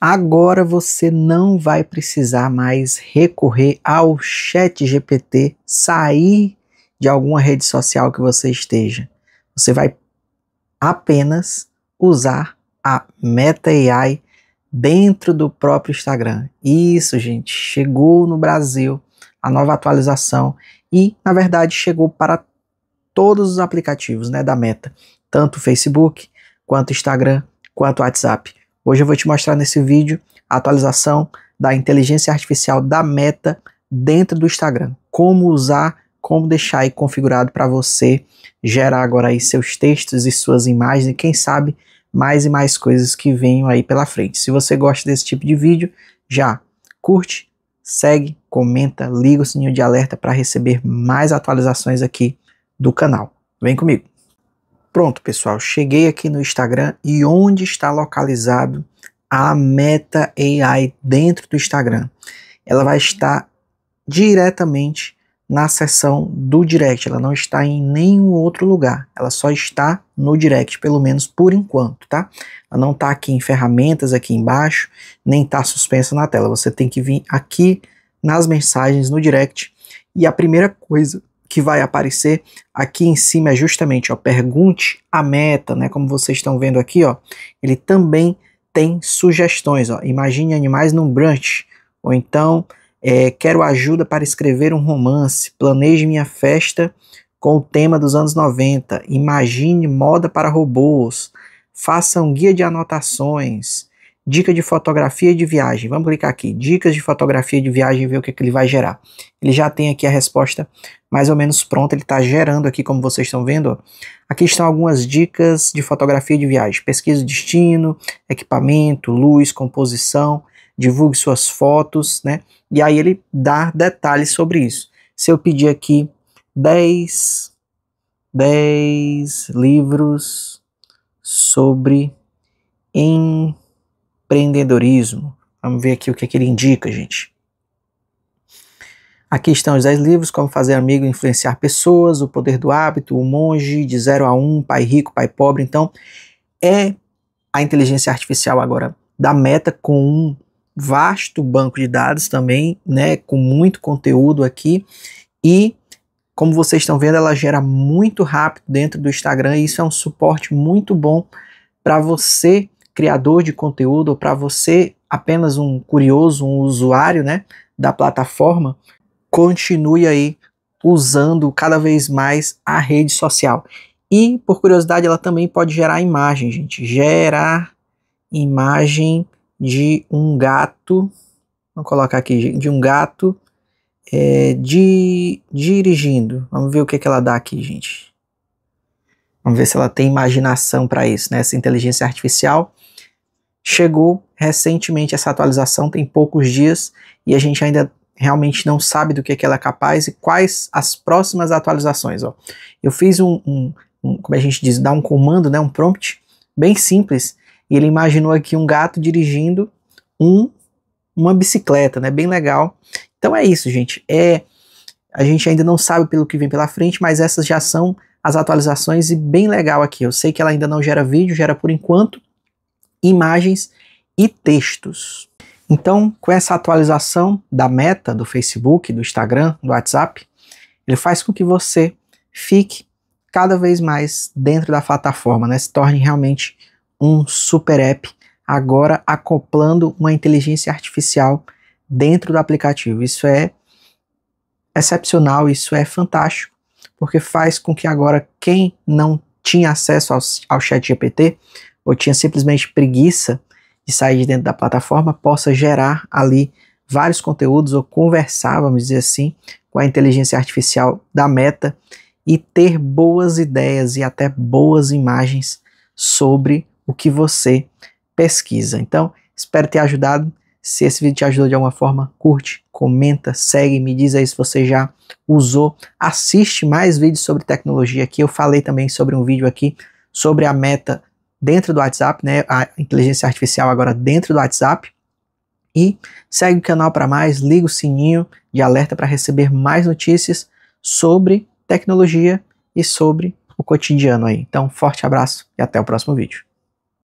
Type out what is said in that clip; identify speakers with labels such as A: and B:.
A: Agora você não vai precisar mais recorrer ao Chat GPT, sair de alguma rede social que você esteja. Você vai apenas usar a Meta AI dentro do próprio Instagram. Isso, gente, chegou no Brasil a nova atualização e, na verdade, chegou para todos os aplicativos, né, da Meta, tanto Facebook, quanto Instagram, quanto WhatsApp. Hoje eu vou te mostrar nesse vídeo a atualização da inteligência artificial da Meta dentro do Instagram. Como usar, como deixar aí configurado para você gerar agora aí seus textos e suas imagens e quem sabe mais e mais coisas que venham aí pela frente. Se você gosta desse tipo de vídeo, já curte, segue, comenta, liga o sininho de alerta para receber mais atualizações aqui do canal. Vem comigo! Pronto, pessoal, cheguei aqui no Instagram e onde está localizado a Meta AI dentro do Instagram? Ela vai estar diretamente na seção do direct, ela não está em nenhum outro lugar, ela só está no direct, pelo menos por enquanto, tá? Ela não está aqui em ferramentas aqui embaixo, nem está suspensa na tela, você tem que vir aqui nas mensagens no direct e a primeira coisa que vai aparecer aqui em cima é justamente, ó, pergunte a meta, né? Como vocês estão vendo aqui, ó, ele também tem sugestões, ó. Imagine animais num brunch, ou então é, quero ajuda para escrever um romance, planeje minha festa com o tema dos anos 90, imagine moda para robôs, faça um guia de anotações, dica de fotografia de viagem. Vamos clicar aqui, dicas de fotografia de viagem e ver o que, é que ele vai gerar. Ele já tem aqui a resposta mais ou menos pronta, ele está gerando aqui, como vocês estão vendo. Aqui estão algumas dicas de fotografia de viagem. Pesquisa destino, equipamento, luz, composição, divulgue suas fotos, né? E aí ele dá detalhes sobre isso. Se eu pedir aqui 10, 10 livros sobre... Em empreendedorismo. Vamos ver aqui o que, é que ele indica, gente. Aqui estão os 10 livros, Como Fazer Amigo e Influenciar Pessoas, O Poder do Hábito, O Monge, De Zero a Um, Pai Rico, Pai Pobre. Então, é a inteligência artificial agora da Meta com um vasto banco de dados também, né, com muito conteúdo aqui e como vocês estão vendo, ela gera muito rápido dentro do Instagram e isso é um suporte muito bom para você criador de conteúdo ou para você apenas um curioso, um usuário, né, da plataforma, continue aí usando cada vez mais a rede social. E, por curiosidade, ela também pode gerar imagem, gente. Gerar imagem de um gato. Vamos colocar aqui, de um gato é, de, dirigindo. Vamos ver o que, que ela dá aqui, gente. Vamos ver se ela tem imaginação para isso, né? Essa inteligência artificial chegou recentemente essa atualização, tem poucos dias, e a gente ainda realmente não sabe do que, é que ela é capaz e quais as próximas atualizações. Ó. Eu fiz um, um, um, como a gente diz, dar um comando, né, um prompt bem simples, e ele imaginou aqui um gato dirigindo um, uma bicicleta, né, bem legal. Então é isso, gente. É a gente ainda não sabe pelo que vem pela frente, mas essas já são as atualizações e bem legal aqui. Eu sei que ela ainda não gera vídeo, gera por enquanto, imagens e textos. Então, com essa atualização da meta do Facebook, do Instagram, do WhatsApp, ele faz com que você fique cada vez mais dentro da plataforma, né? se torne realmente um super app, agora acoplando uma inteligência artificial dentro do aplicativo. Isso é excepcional, isso é fantástico, porque faz com que agora quem não tinha acesso ao, ao chat GPT ou tinha simplesmente preguiça de sair de dentro da plataforma, possa gerar ali vários conteúdos ou conversar, vamos dizer assim, com a inteligência artificial da Meta e ter boas ideias e até boas imagens sobre o que você pesquisa. Então, espero ter ajudado. Se esse vídeo te ajudou de alguma forma, curte, comenta, segue, me diz aí se você já usou. Assiste mais vídeos sobre tecnologia aqui. Eu falei também sobre um vídeo aqui sobre a meta dentro do WhatsApp, né? A inteligência artificial agora dentro do WhatsApp. E segue o canal para mais, liga o sininho de alerta para receber mais notícias sobre tecnologia e sobre o cotidiano aí. Então, forte abraço e até o próximo vídeo.